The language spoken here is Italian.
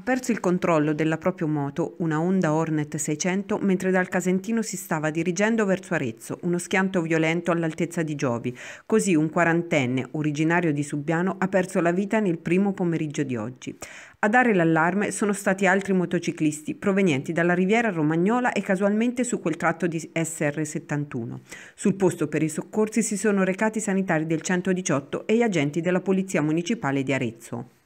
Ha perso il controllo della propria moto, una Honda Hornet 600, mentre dal Casentino si stava dirigendo verso Arezzo, uno schianto violento all'altezza di Giovi. Così un quarantenne, originario di Subiano, ha perso la vita nel primo pomeriggio di oggi. A dare l'allarme sono stati altri motociclisti provenienti dalla riviera romagnola e casualmente su quel tratto di SR71. Sul posto per i soccorsi si sono recati i sanitari del 118 e gli agenti della Polizia Municipale di Arezzo.